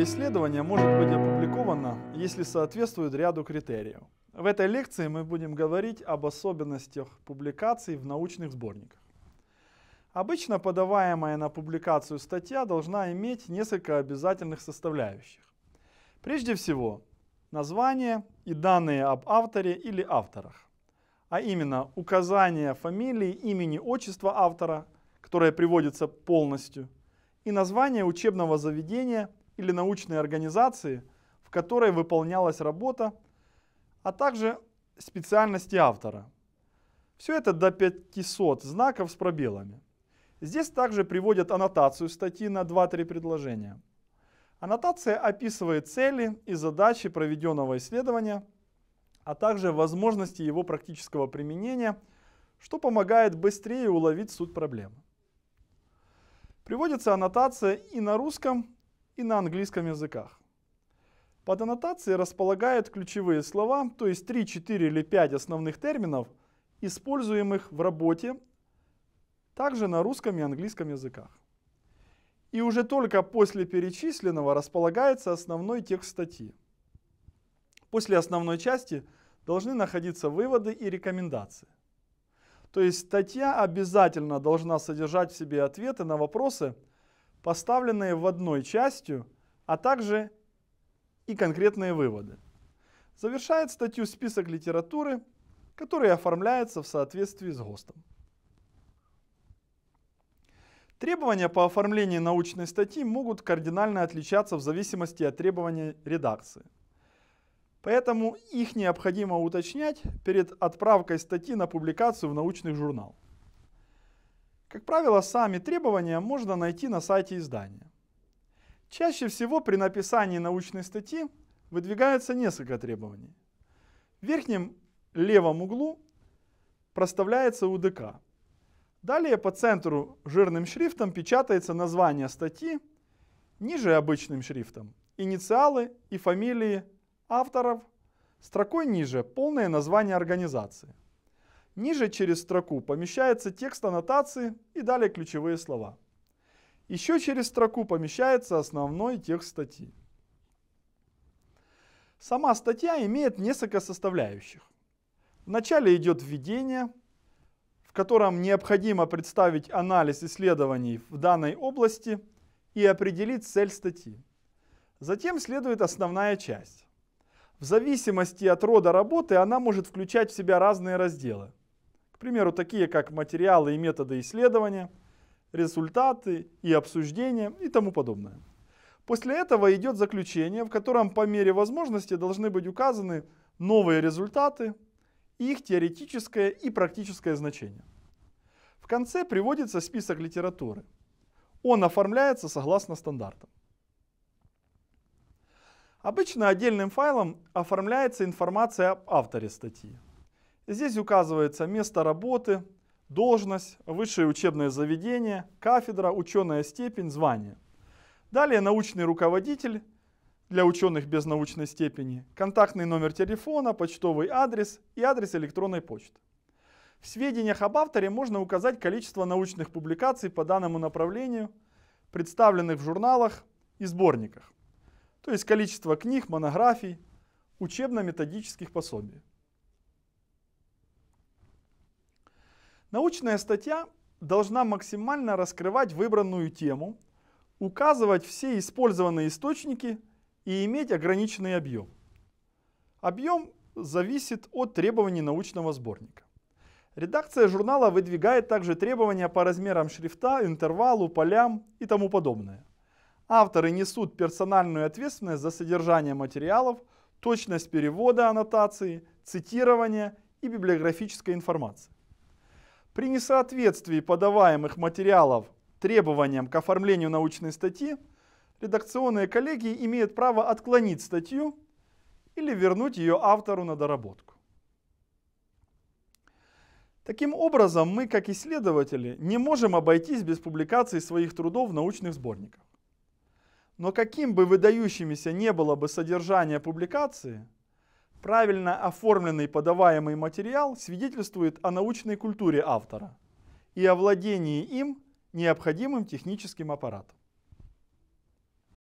Каждое исследование может быть опубликовано, если соответствует ряду критериев. В этой лекции мы будем говорить об особенностях публикаций в научных сборниках. Обычно подаваемая на публикацию статья должна иметь несколько обязательных составляющих. Прежде всего, название и данные об авторе или авторах, а именно указание фамилии, имени, отчества автора, которое приводится полностью, и название учебного заведения или научной организации, в которой выполнялась работа, а также специальности автора. Все это до 500 знаков с пробелами. Здесь также приводят аннотацию статьи на 2-3 предложения. Аннотация описывает цели и задачи проведенного исследования, а также возможности его практического применения, что помогает быстрее уловить суть проблемы. Приводится аннотация и на русском, и на английском языках. Под аннотацией располагают ключевые слова, то есть 3, 4 или 5 основных терминов, используемых в работе, также на русском и английском языках. И уже только после перечисленного располагается основной текст статьи. После основной части должны находиться выводы и рекомендации. То есть статья обязательно должна содержать в себе ответы на вопросы, поставленные в одной частью, а также и конкретные выводы. Завершает статью список литературы, который оформляется в соответствии с ГОСТом. Требования по оформлению научной статьи могут кардинально отличаться в зависимости от требований редакции. Поэтому их необходимо уточнять перед отправкой статьи на публикацию в научный журнал. Как правило, сами требования можно найти на сайте издания. Чаще всего при написании научной статьи выдвигаются несколько требований. В верхнем левом углу проставляется УДК. Далее по центру жирным шрифтом печатается название статьи, ниже обычным шрифтом инициалы и фамилии авторов, строкой ниже полное название организации. Ниже через строку помещается текст аннотации и далее ключевые слова. Еще через строку помещается основной текст статьи. Сама статья имеет несколько составляющих. Вначале идет введение, в котором необходимо представить анализ исследований в данной области и определить цель статьи. Затем следует основная часть. В зависимости от рода работы она может включать в себя разные разделы примеру, такие как материалы и методы исследования, результаты и обсуждения и тому подобное. После этого идет заключение, в котором по мере возможности должны быть указаны новые результаты, их теоретическое и практическое значение. В конце приводится список литературы. Он оформляется согласно стандартам. Обычно отдельным файлом оформляется информация об авторе статьи. Здесь указывается место работы, должность, высшее учебное заведение, кафедра, ученая степень, звание. Далее научный руководитель для ученых без научной степени, контактный номер телефона, почтовый адрес и адрес электронной почты. В сведениях об авторе можно указать количество научных публикаций по данному направлению, представленных в журналах и сборниках, то есть количество книг, монографий, учебно-методических пособий. Научная статья должна максимально раскрывать выбранную тему, указывать все использованные источники и иметь ограниченный объем. Объем зависит от требований научного сборника. Редакция журнала выдвигает также требования по размерам шрифта, интервалу, полям и тому подобное. Авторы несут персональную ответственность за содержание материалов, точность перевода аннотации, цитирования и библиографической информации. При несоответствии подаваемых материалов требованиям к оформлению научной статьи, редакционные коллегии имеют право отклонить статью или вернуть ее автору на доработку. Таким образом, мы, как исследователи, не можем обойтись без публикации своих трудов в научных сборниках. Но каким бы выдающимися не было бы содержание публикации – Правильно оформленный подаваемый материал свидетельствует о научной культуре автора и о владении им необходимым техническим аппаратом.